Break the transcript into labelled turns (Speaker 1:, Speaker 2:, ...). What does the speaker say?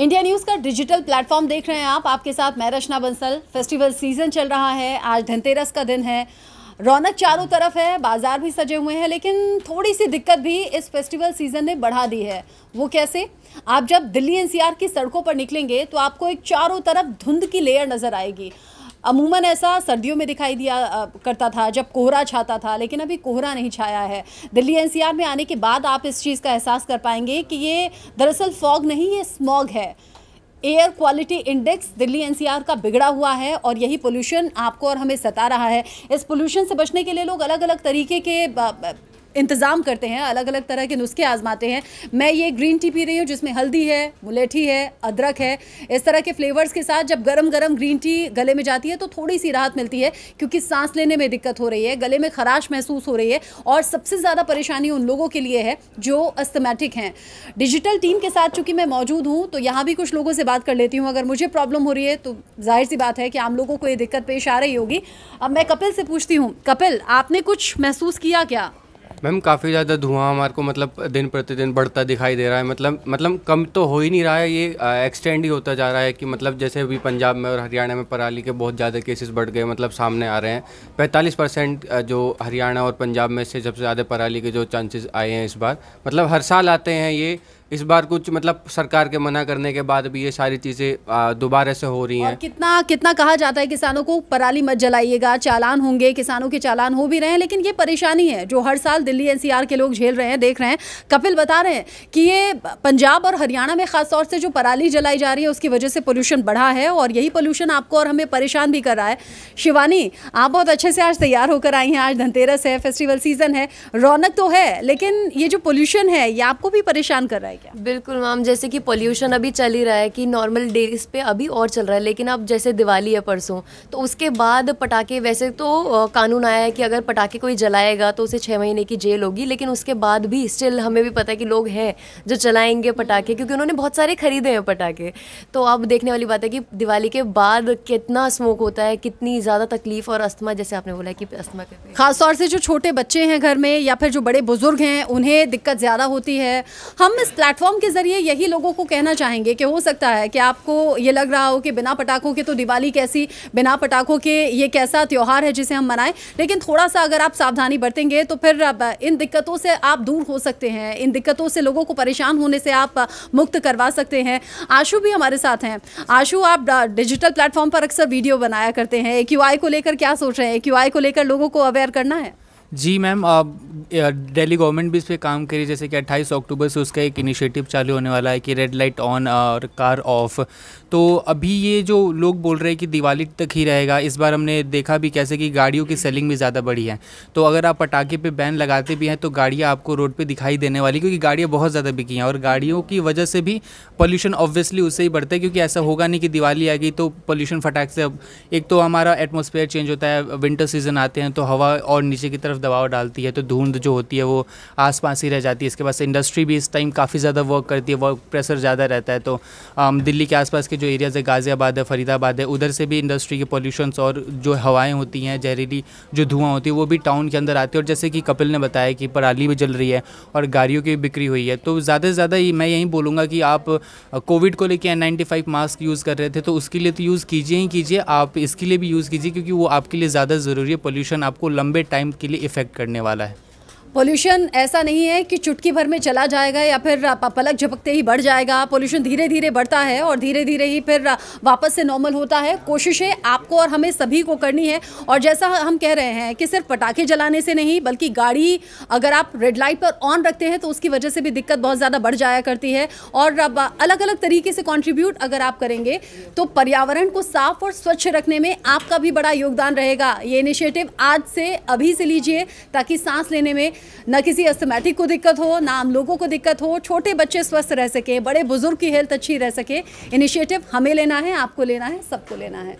Speaker 1: India News का digital platform देख रहे हैं आप आपके साथ मैं रचना बंसल फेस्टिवल सीजन चल रहा है आज धनतेरस का दिन है रौनक चारों तरफ है बाज़ार भी सजे हुए हैं लेकिन थोड़ी सी दिक्कत भी इस फेस्टिवल सीज़न ने बढ़ा दी है वो कैसे आप जब दिल्ली एनसीआर की सड़कों पर निकलेंगे तो आपको एक चारों तरफ धुंध की लेयर नज़र आएगी अमूमन ऐसा सर्दियों में दिखाई दिया करता था जब कोहरा छाता था लेकिन अभी कोहरा नहीं छाया है दिल्ली एनसीआर में आने के बाद आप इस चीज़ का एहसास कर पाएंगे कि ये दरअसल फॉग नहीं ये स्मॉग है air quality index Delhi NCR का बिगड़ा हुआ है और यही पोल्यूशन आपको और हमें सता रहा है इस पोल्यूशन से बचने के लिए लोग अलग अलग तरीके के इंतज़ाम करते हैं अलग अलग तरह के नुस्खे आजमाते हैं मैं ये ग्रीन टी पी रही हूँ जिसमें हल्दी है मुलेठी है अदरक है इस तरह के फ्लेवर्स के साथ जब गर्म गर्म ग्रीन टी गले में जाती है तो थोड़ी सी राहत मिलती है क्योंकि सांस लेने में दिक्कत हो रही है गले में खराश महसूस हो रही है और सबसे ज़्यादा परेशानी उन लोगों के लिए है जो अस्थमेटिक हैं डिजिटल टीम के साथ चूँकि मैं मौजूद हूँ तो यहाँ भी कुछ लोगों से बात कर लेती हूँ अगर मुझे प्रॉब्लम हो रही है तो जाहिर सी बात है कि आम लोगों को ये दिक्कत पेश आ रही होगी अब मैं कपिल से पूछती हूँ कपिल आपने कुछ महसूस किया क्या
Speaker 2: मैम काफ़ी ज़्यादा धुआं हमारे को मतलब दिन प्रतिदिन बढ़ता दिखाई दे रहा है मतलब मतलब कम तो हो ही नहीं रहा है ये एक्सटेंड ही होता जा रहा है कि मतलब जैसे अभी पंजाब में और हरियाणा में पराली के बहुत ज़्यादा केसेस बढ़ गए मतलब सामने आ रहे हैं पैंतालीस परसेंट जो हरियाणा और पंजाब में से सबसे ज़्यादा पराली के जो चांसेस आए हैं इस बार मतलब हर साल आते हैं ये इस बार कुछ मतलब सरकार के मना करने के बाद भी ये सारी चीज़ें दोबारा से हो रही हैं
Speaker 1: कितना कितना कहा जाता है किसानों को पराली मत जलाइएगा चालान होंगे किसानों के चालान हो भी रहे हैं लेकिन ये परेशानी है जो हर साल दिल्ली एनसीआर के लोग झेल रहे हैं देख रहे हैं कपिल बता रहे हैं कि ये पंजाब और हरियाणा में खासतौर से जो पराली जलाई जा रही है उसकी वजह से पोल्यूशन बढ़ा है और यही पोल्यूशन आपको और हमें परेशान भी कर रहा है शिवानी आप बहुत अच्छे से आज तैयार होकर आई हैं आज धनतेरस है फेस्टिवल सीजन है रौनक तो है लेकिन ये जो पोल्यूशन है ये आपको भी परेशान कर रहा है क्या बिल्कुल मैम जैसे कि पोल्यूशन अभी चल ही रहा है कि नॉर्मल डेज पे अभी और चल रहा है लेकिन अब जैसे दिवाली है परसों तो उसके बाद पटाखे वैसे तो कानून आया है कि अगर पटाखे कोई जलाएगा तो उसे छः महीने की जेल होगी लेकिन उसके बाद भी स्टिल हमें भी पता है कि लोग हैं जो चलाएंगे पटाखे क्योंकि उन्होंने बहुत सारे खरीदे हैं पटाखे तो अब देखने वाली बात है कि दिवाली के बाद कितना स्मोक होता है कितनी ज़्यादा तकलीफ और अस्थमा जैसे आपने बोला कि अस्थमा के खासतौर से जो छोटे बच्चे हैं घर में या फिर जो बड़े बुजुर्ग हैं उन्हें दिक्कत ज़्यादा होती है हम इस प्लेटफॉर्म के ज़रिए यही लोगों को कहना चाहेंगे कि हो सकता है कि आपको ये लग रहा हो कि बिना पटाखों के तो दिवाली कैसी बिना पटाखों के ये कैसा त्यौहार है जिसे हम मनाएं लेकिन थोड़ा सा अगर आप सावधानी बरतेंगे तो फिर इन दिक्कतों से आप दूर हो सकते हैं इन दिक्कतों से लोगों को परेशान होने से आप मुक्त करवा सकते हैं आशु भी हमारे साथ हैं आशु आप डिजिटल प्लेटफॉर्म पर अक्सर वीडियो बनाया करते हैं ए को लेकर क्या सोच रहे हैं ए को लेकर लोगों को अवेयर करना है
Speaker 2: जी मैम दिल्ली गवर्नमेंट भी इस पर काम करी जैसे कि 28 अक्टूबर से उसका एक इनिशिएटिव चालू होने वाला है कि रेड लाइट ऑन और कार ऑफ तो अभी ये जो लोग बोल रहे हैं कि दिवाली तक ही रहेगा इस बार हमने देखा भी कैसे कि गाड़ियों की सेलिंग भी ज़्यादा बढ़ी है तो अगर आप पटाखे पे बैन लगाते भी हैं तो गाड़ियाँ आपको रोड पे दिखाई देने वाली क्योंकि गाड़ियाँ बहुत ज़्यादा बिकी हैं और गाड़ियों की वजह से भी पॉल्यूशन ऑब्वियसली उससे ही बढ़ता है क्योंकि ऐसा होगा नहीं कि दिवाली आ गई तो पॉल्यूशन फटाक से अब एक तो हमारा एटमोसफेयर चेंज होता है विंटर सीजन आते हैं तो हवा और नीचे की तरफ दबाव डालती है तो धुंध जो होती है वो पास ही रह जाती है इसके बाद इंडस्ट्री भी इस टाइम काफ़ी ज़्यादा वर्क करती है वर्क प्रेशर ज़्यादा रहता है तो दिल्ली के आसपास के जो एरियाज़ है गाज़ियाबाद है फरीदाबाद है उधर से भी इंडस्ट्री के पॉल्यूशन और जो हवाएँ होती हैं जहरीली जो धुआं होती है वो भी टाउन के अंदर आती है और जैसे कि कपिल ने बताया कि पराली भी जल रही है और गाड़ियों की भी बिक्री हुई है तो ज़्यादा से ज़्यादा मैं यही बोलूँगा कि आप कोविड को लेकर एन मास्क यूज़ कर रहे थे तो उसके लिए तो यूज़ कीजिए ही कीजिए आप इसके लिए भी यूज़ कीजिए क्योंकि वो आपके लिए ज़्यादा ज़रूरी है पॉल्यूशन आपको लंबे टाइम के लिए इफ़ेक्ट करने वाला है
Speaker 1: पोल्यूशन ऐसा नहीं है कि चुटकी भर में चला जाएगा या फिर पलक झपकते ही बढ़ जाएगा पोल्यूशन धीरे धीरे बढ़ता है और धीरे धीरे ही फिर वापस से नॉर्मल होता है कोशिशें आपको और हमें सभी को करनी है और जैसा हम कह रहे हैं कि सिर्फ पटाखे जलाने से नहीं बल्कि गाड़ी अगर आप रेड लाइट पर ऑन रखते हैं तो उसकी वजह से भी दिक्कत बहुत ज़्यादा बढ़ जाया करती है और अलग अलग तरीके से कॉन्ट्रीब्यूट अगर आप करेंगे तो पर्यावरण को साफ और स्वच्छ रखने में आपका भी बड़ा योगदान रहेगा ये इनिशिएटिव आज से अभी से लीजिए ताकि सांस लेने में ना किसी अस्थमेटिक को दिक्कत हो ना आम लोगों को दिक्कत हो छोटे बच्चे स्वस्थ रह सके बड़े बुजुर्ग की हेल्थ अच्छी रह सके इनिशिएटिव हमें लेना है आपको लेना है सबको लेना है